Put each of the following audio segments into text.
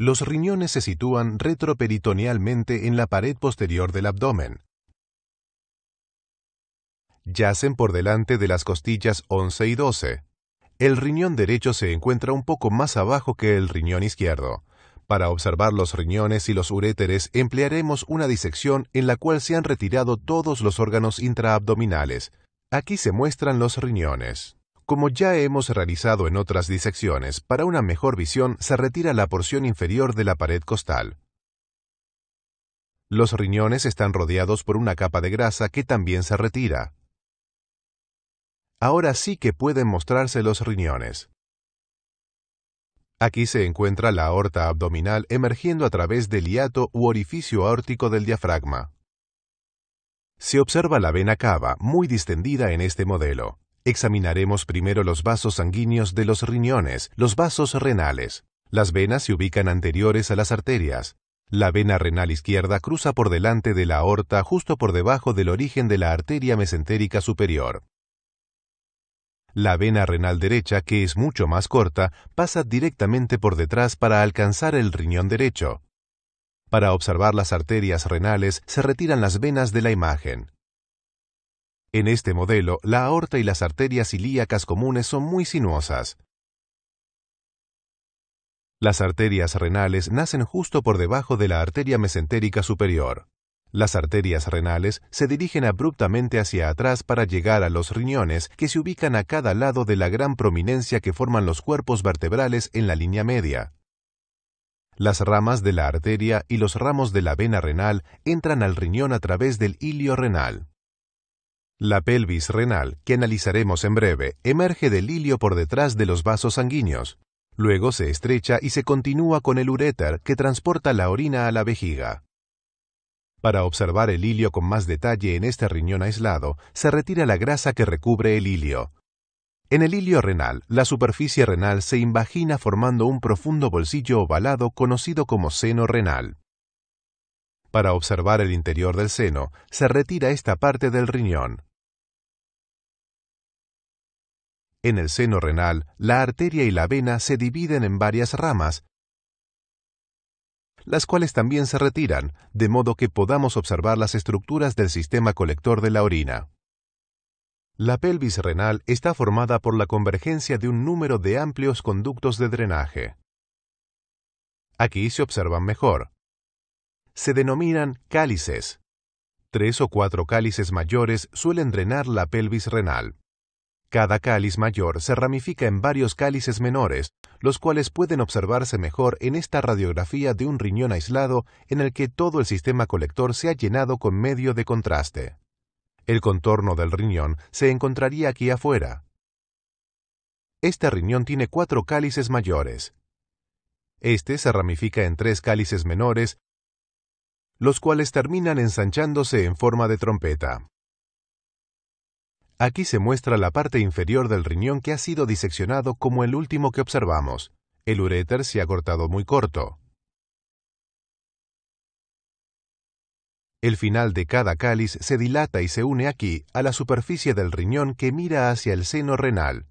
Los riñones se sitúan retroperitonealmente en la pared posterior del abdomen. Yacen por delante de las costillas 11 y 12. El riñón derecho se encuentra un poco más abajo que el riñón izquierdo. Para observar los riñones y los uréteres emplearemos una disección en la cual se han retirado todos los órganos intraabdominales. Aquí se muestran los riñones. Como ya hemos realizado en otras disecciones, para una mejor visión se retira la porción inferior de la pared costal. Los riñones están rodeados por una capa de grasa que también se retira. Ahora sí que pueden mostrarse los riñones. Aquí se encuentra la aorta abdominal emergiendo a través del hiato u orificio aórtico del diafragma. Se observa la vena cava, muy distendida en este modelo. Examinaremos primero los vasos sanguíneos de los riñones, los vasos renales. Las venas se ubican anteriores a las arterias. La vena renal izquierda cruza por delante de la aorta justo por debajo del origen de la arteria mesentérica superior. La vena renal derecha, que es mucho más corta, pasa directamente por detrás para alcanzar el riñón derecho. Para observar las arterias renales se retiran las venas de la imagen. En este modelo, la aorta y las arterias ilíacas comunes son muy sinuosas. Las arterias renales nacen justo por debajo de la arteria mesentérica superior. Las arterias renales se dirigen abruptamente hacia atrás para llegar a los riñones, que se ubican a cada lado de la gran prominencia que forman los cuerpos vertebrales en la línea media. Las ramas de la arteria y los ramos de la vena renal entran al riñón a través del ilio renal. La pelvis renal, que analizaremos en breve, emerge del hilio por detrás de los vasos sanguíneos. Luego se estrecha y se continúa con el uréter que transporta la orina a la vejiga. Para observar el hilio con más detalle en este riñón aislado, se retira la grasa que recubre el hilio. En el hilio renal, la superficie renal se invagina formando un profundo bolsillo ovalado conocido como seno renal. Para observar el interior del seno, se retira esta parte del riñón. En el seno renal, la arteria y la vena se dividen en varias ramas, las cuales también se retiran, de modo que podamos observar las estructuras del sistema colector de la orina. La pelvis renal está formada por la convergencia de un número de amplios conductos de drenaje. Aquí se observan mejor. Se denominan cálices. Tres o cuatro cálices mayores suelen drenar la pelvis renal. Cada cáliz mayor se ramifica en varios cálices menores, los cuales pueden observarse mejor en esta radiografía de un riñón aislado en el que todo el sistema colector se ha llenado con medio de contraste. El contorno del riñón se encontraría aquí afuera. Este riñón tiene cuatro cálices mayores. Este se ramifica en tres cálices menores, los cuales terminan ensanchándose en forma de trompeta. Aquí se muestra la parte inferior del riñón que ha sido diseccionado como el último que observamos. El uréter se ha cortado muy corto. El final de cada cáliz se dilata y se une aquí a la superficie del riñón que mira hacia el seno renal.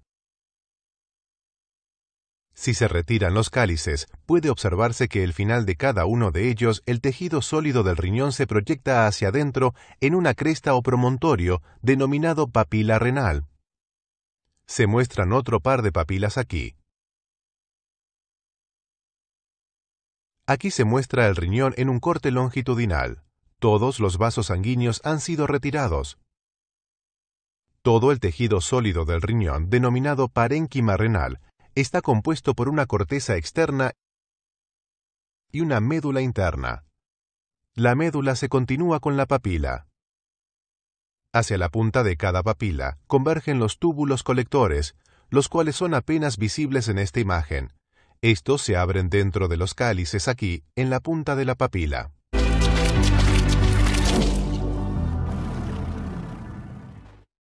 Si se retiran los cálices, puede observarse que el final de cada uno de ellos, el tejido sólido del riñón se proyecta hacia adentro en una cresta o promontorio denominado papila renal. Se muestran otro par de papilas aquí. Aquí se muestra el riñón en un corte longitudinal. Todos los vasos sanguíneos han sido retirados. Todo el tejido sólido del riñón, denominado parénquima renal, está compuesto por una corteza externa y una médula interna. La médula se continúa con la papila. Hacia la punta de cada papila convergen los túbulos colectores, los cuales son apenas visibles en esta imagen. Estos se abren dentro de los cálices aquí, en la punta de la papila.